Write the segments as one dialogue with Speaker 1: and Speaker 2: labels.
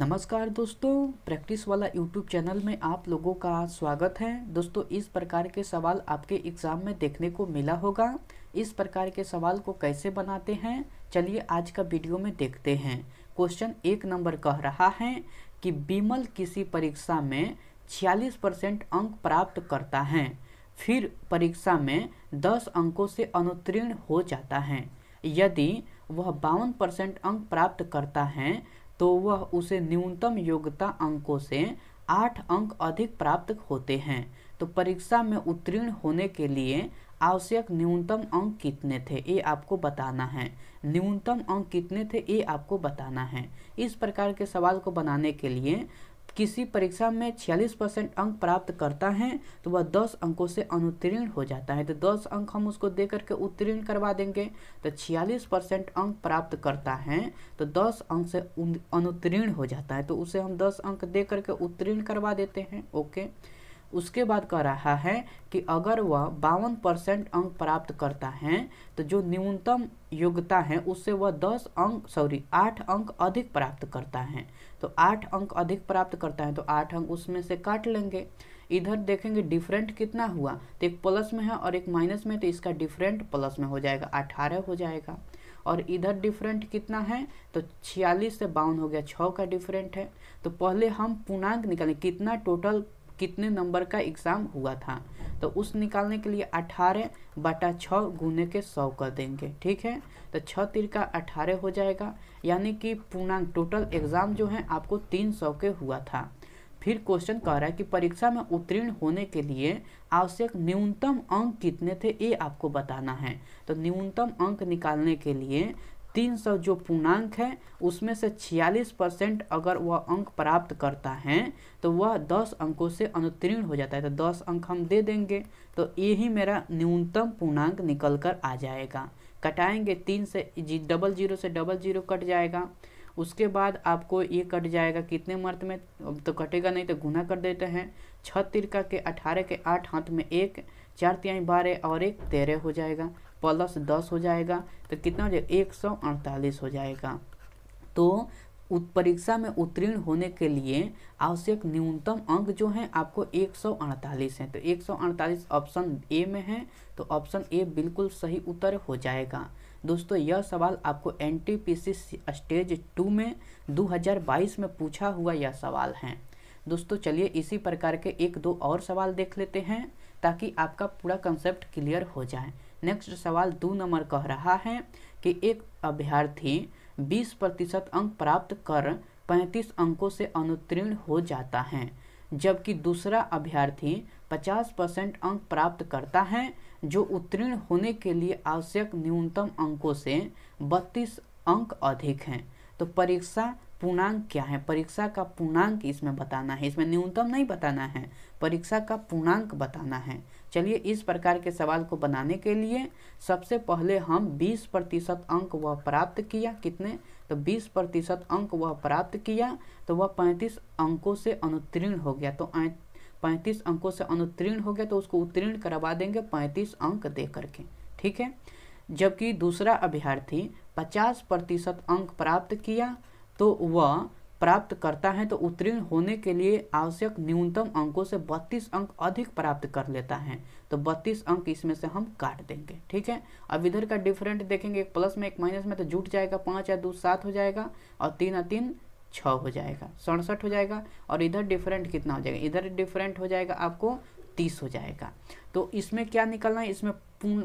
Speaker 1: नमस्कार दोस्तों प्रैक्टिस वाला यूट्यूब चैनल में आप लोगों का स्वागत है दोस्तों इस प्रकार के सवाल आपके एग्ज़ाम में देखने को मिला होगा इस प्रकार के सवाल को कैसे बनाते हैं चलिए आज का वीडियो में देखते हैं क्वेश्चन एक नंबर कह रहा है कि बीमल किसी परीक्षा में 46 परसेंट अंक प्राप्त करता है फिर परीक्षा में दस अंकों से अनुत्तीर्ण हो जाता है यदि वह बावन परसेंट अंक प्राप्त करता है तो वह उसे न्यूनतम योग्यता अंकों से आठ अंक अधिक प्राप्त होते हैं तो परीक्षा में उत्तीर्ण होने के लिए आवश्यक न्यूनतम अंक कितने थे ये आपको बताना है न्यूनतम अंक कितने थे ये आपको बताना है इस प्रकार के सवाल को बनाने के लिए किसी परीक्षा में 46 परसेंट अंक प्राप्त करता है तो वह 10 अंकों से अनुत्तीर्ण हो जाता है तो 10 अंक हम उसको दे करके उत्तीर्ण करवा देंगे तो 46 परसेंट अंक प्राप्त करता है तो 10 अंक से अनुत्तीर्ण हो जाता है तो उसे हम 10 अंक दे करके उत्तीर्ण करवा देते हैं ओके उसके बाद कह रहा है कि अगर वह बावन परसेंट अंक प्राप्त करता है तो जो न्यूनतम योग्यता है उससे वह दस अंक सॉरी आठ अंक अधिक प्राप्त करता है तो आठ अंक अधिक प्राप्त करता है तो आठ अंक उसमें से काट लेंगे इधर देखेंगे डिफरेंट कितना हुआ तो एक प्लस में है और एक माइनस में तो इसका डिफरेंट प्लस में हो जाएगा अठारह हो जाएगा और इधर डिफरेंट कितना है तो छियालीस से बावन हो गया छः का डिफरेंट है तो पहले हम पूर्णांक निकालें कितना टोटल कितने नंबर का एग्ज़ाम हुआ था तो उस निकालने के लिए अठारह बटा छः गुने के सौ कर देंगे ठीक है तो छः तिर का अठारह हो जाएगा यानी कि पूर्णांक टोटल एग्ज़ाम जो है आपको तीन सौ के हुआ था फिर क्वेश्चन कह रहा है कि परीक्षा में उत्तीर्ण होने के लिए आवश्यक न्यूनतम अंक कितने थे ये आपको बताना है तो न्यूनतम अंक निकालने के लिए तीन सौ जो पूर्णांक है उसमें से छियालीस परसेंट अगर वह अंक प्राप्त करता है तो वह दस अंकों से अनुत्तीर्ण हो जाता है तो दस अंक हम दे देंगे तो यही मेरा न्यूनतम पूर्णांक निकल कर आ जाएगा कटाएंगे तीन से जी डबल जीरो से डबल जीरो कट जाएगा उसके बाद आपको ये कट जाएगा कितने मर्द में अब तो कटेगा नहीं तो गुना कर देते हैं छः तिरका के अठारह के आठ हाथ में एक चार तिहाई बारह और एक तेरह हो जाएगा प्लस दस हो जाएगा तो कितना हो जाएगा एक सौ अड़तालीस हो जाएगा तो परीक्षा में उत्तीर्ण होने के लिए आवश्यक न्यूनतम अंक जो हैं आपको 148 हैं तो 148 ऑप्शन ए में है तो ऑप्शन ए बिल्कुल सही उत्तर हो जाएगा दोस्तों यह सवाल आपको एन स्टेज टू में 2022 में पूछा हुआ यह सवाल है दोस्तों चलिए इसी प्रकार के एक दो और सवाल देख लेते हैं ताकि आपका पूरा कंसेप्ट क्लियर हो जाए नेक्स्ट सवाल दो नंबर कह रहा है कि एक अभ्यर्थी 20 प्रतिशत अंक प्राप्त कर 35 अंकों से अनुत्तीर्ण हो जाता है जबकि दूसरा अभ्यर्थी 50 परसेंट अंक प्राप्त करता है जो उत्तीर्ण होने के लिए आवश्यक न्यूनतम अंकों से 32 अंक अधिक हैं तो परीक्षा पूर्णांक क्या है परीक्षा का पूर्णांक इसमें बताना है इसमें न्यूनतम नहीं बताना है परीक्षा का पूर्णांक बताना है चलिए इस प्रकार के सवाल को बनाने के लिए सबसे पहले हम 20 प्रतिशत अंक वह प्राप्त किया कितने तो 20 प्रतिशत अंक वह प्राप्त किया तो वह 35 अंकों से अनुत्तीर्ण हो गया तो पैंतीस अंकों से अनुत्तीर्ण हो गया तो उसको उत्तीर्ण करवा देंगे पैंतीस अंक दे करके ठीक है जबकि दूसरा अभ्यर्थी 50 प्रतिशत अंक प्राप्त किया तो वह प्राप्त करता है तो उत्तीर्ण होने के लिए आवश्यक न्यूनतम अंकों से 32 अंक अधिक प्राप्त कर लेता है तो 32 अंक इसमें से हम काट देंगे ठीक है अब इधर का डिफरेंट देखेंगे एक प्लस में एक माइनस में तो जुट जाएगा पाँच या दो सात हो जाएगा और तीन या तीन छः हो जाएगा सड़सठ हो जाएगा और इधर डिफरेंट कितना हो जाएगा इधर डिफरेंट हो जाएगा आपको तीस हो जाएगा तो इसमें क्या निकालना है इसमें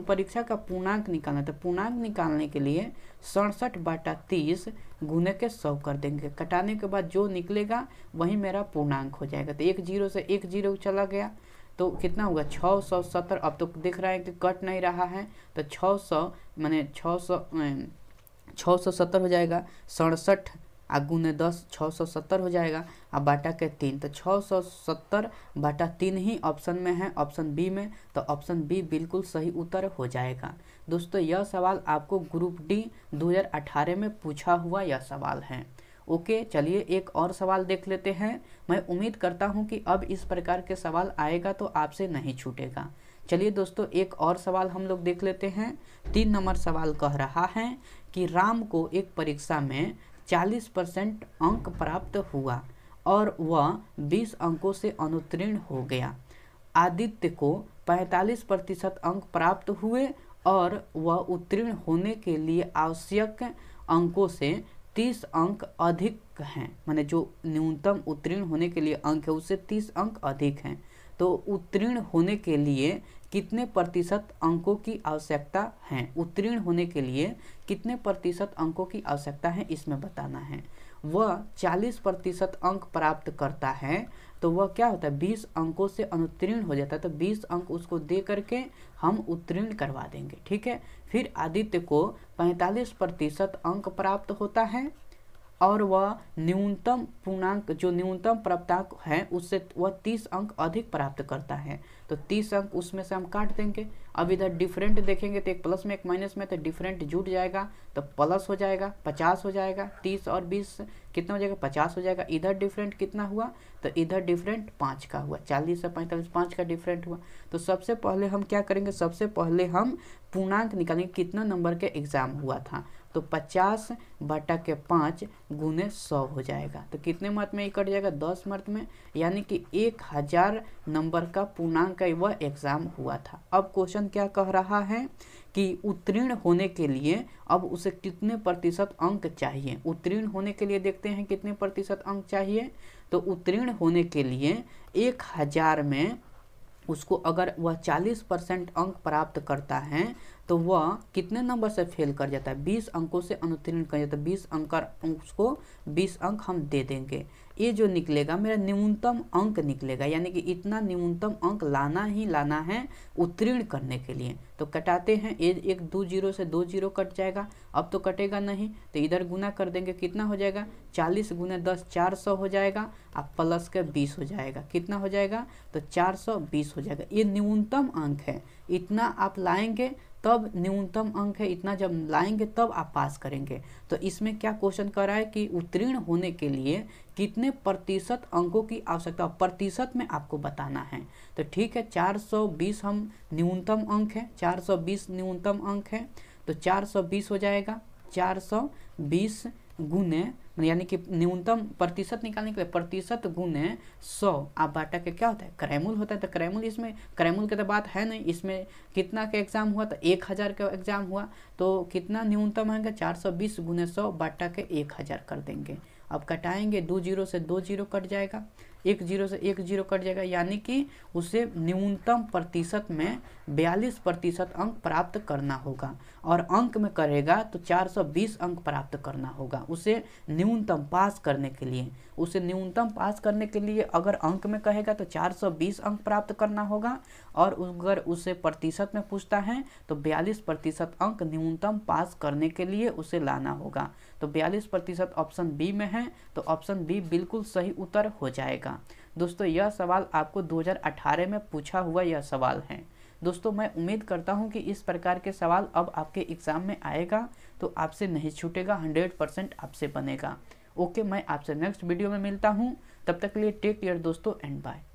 Speaker 1: परीक्षा का पूर्णांक निकालना है तो पूर्णांक निकालने के लिए सड़सठ बाटा तीस गुने के सौ कर देंगे कटाने के बाद जो निकलेगा वही मेरा पूर्णांक हो जाएगा तो एक जीरो से एक जीरो चला गया तो कितना होगा छः सौ सत्तर अब तो देख रहा है कि कट नहीं रहा है तो छः सौ मैंने छः सौ छः सौ सत्तर हो जाएगा सड़सठ और गुने दस छः सौ सत्तर हो जाएगा और बाटा के तीन तो छः सौ सत्तर बाटा तीन ही ऑप्शन में है ऑप्शन बी में तो ऑप्शन बी बिल्कुल सही उत्तर हो जाएगा दोस्तों यह सवाल आपको ग्रुप डी 2018 में पूछा हुआ यह सवाल है ओके चलिए एक और सवाल देख लेते हैं मैं उम्मीद करता हूँ कि अब इस प्रकार के सवाल आएगा तो आपसे नहीं छूटेगा चलिए दोस्तों एक और सवाल हम लोग देख लेते हैं तीन नंबर सवाल कह रहा है कि राम को एक परीक्षा में 40 परसेंट अंक प्राप्त हुआ और वह 20 अंकों से अनुत्तीर्ण हो गया आदित्य को 45 प्रतिशत अंक प्राप्त हुए और वह उत्तीर्ण होने के लिए आवश्यक अंकों से 30 अंक अधिक हैं माने जो न्यूनतम उत्तीर्ण होने के लिए अंक है उससे 30 अंक अधिक हैं तो उत्तीर्ण होने के लिए कितने प्रतिशत अंकों की आवश्यकता है उत्तीर्ण होने के लिए कितने प्रतिशत अंकों की आवश्यकता है इसमें बताना है वह 40 प्रतिशत अंक प्राप्त करता है तो वह क्या होता है 20 अंकों से अनुत्तीर्ण हो जाता है तो 20 अंक उसको दे करके हम उत्तीर्ण करवा देंगे ठीक है फिर आदित्य को 45 प्रतिशत अंक प्राप्त होता है और वह न्यूनतम पूर्णांक जो न्यूनतम प्राप्तांक है उससे वह तीस अंक अधिक प्राप्त करता है तो तीस अंक उसमें से हम काट देंगे अब इधर डिफरेंट देखेंगे तो एक प्लस में एक माइनस में तो डिफरेंट जुट जाएगा तो प्लस हो जाएगा पचास हो जाएगा तीस और बीस कितना हो जाएगा पचास हो जाएगा इधर डिफरेंट कितना हुआ तो इधर डिफरेंट पाँच का हुआ चालीस से पैंतालीस पाँच का डिफरेंट हुआ तो सबसे पहले हम क्या करेंगे सबसे पहले हम पूर्णांक निकालेंगे कितना नंबर के एग्ज़ाम हुआ था तो पचास बटा के पाँच गुने सौ हो जाएगा तो कितने मत में ये कट जाएगा दस मत में यानी कि एक हज़ार नंबर का पूर्णांक का वह एग्ज़ाम हुआ था अब क्वेश्चन क्या कह रहा है कि उत्तीर्ण होने के लिए अब उसे कितने प्रतिशत अंक चाहिए उत्तीर्ण होने के लिए देखते हैं कितने प्रतिशत अंक चाहिए तो उत्तीर्ण होने के लिए एक हज़ार में उसको अगर वह चालीस परसेंट अंक प्राप्त करता है तो वह कितने नंबर से फेल कर जाता है बीस अंकों से अनुत्तीर्ण कर जाता है बीस अंक का उसको बीस अंक हम दे देंगे ये जो निकलेगा मेरा न्यूनतम अंक निकलेगा यानी कि इतना न्यूनतम अंक लाना ही लाना है उत्तीर्ण करने के लिए तो कटाते हैं ए एक दो जीरो से दो जीरो कट जाएगा अब तो कटेगा नहीं तो इधर गुना कर देंगे कितना हो जाएगा चालीस गुना दस चार सौ हो जाएगा और प्लस के बीस हो जाएगा कितना हो जाएगा तो चार सौ बीस हो जाएगा ये न्यूनतम अंक है इतना आप लाएंगे तब न्यूनतम अंक है इतना जब लाएंगे तब आप पास करेंगे तो इसमें क्या क्वेश्चन कर रहा है कि उत्तीर्ण होने के लिए कितने प्रतिशत अंकों की आवश्यकता प्रतिशत में आपको बताना है तो ठीक है 420 हम न्यूनतम अंक है 420 न्यूनतम अंक है तो 420 हो जाएगा 420 गुने मतलब यानी कि न्यूनतम प्रतिशत निकालने के लिए प्रतिशत गुने सौ आप बाटा के क्या होता है क्रैमुल होता है तो क्रैमुल इसमें क्रैमुल के तो बात है नहीं इसमें कितना का एग्ज़ाम हुआ तो एक हज़ार का एग्ज़ाम हुआ तो कितना न्यूनतम है चार सौ बीस गुने सौ बाटा के एक हज़ार कर देंगे अब कटाएंगे दो जीरो से दो जीरो कट जाएगा एक जीरो से एक जीरो कट जाएगा यानी कि उसे न्यूनतम प्रतिशत में बयालीस प्रतिशत अंक प्राप्त करना होगा और अंक में करेगा तो 420 अंक प्राप्त करना होगा उसे न्यूनतम पास करने के लिए उसे न्यूनतम पास करने के लिए अगर अंक में कहेगा तो 420 अंक प्राप्त करना होगा और अगर उसे प्रतिशत में पूछता है तो बयालीस प्रतिशत अंक न्यूनतम पास करने के लिए उसे लाना होगा तो बयालीस प्रतिशत ऑप्शन बी में है हैं तो ऑप्शन बी बिल्कुल सही उत्तर हो जाएगा दोस्तों यह सवाल आपको 2018 में पूछा हुआ यह सवाल है दोस्तों मैं उम्मीद करता हूं कि इस प्रकार के सवाल अब आपके एग्ज़ाम में आएगा तो आपसे नहीं छूटेगा 100 परसेंट आपसे बनेगा ओके मैं आपसे नेक्स्ट वीडियो में मिलता हूं तब तक के लिए टेक केयर दोस्तों एंड बाय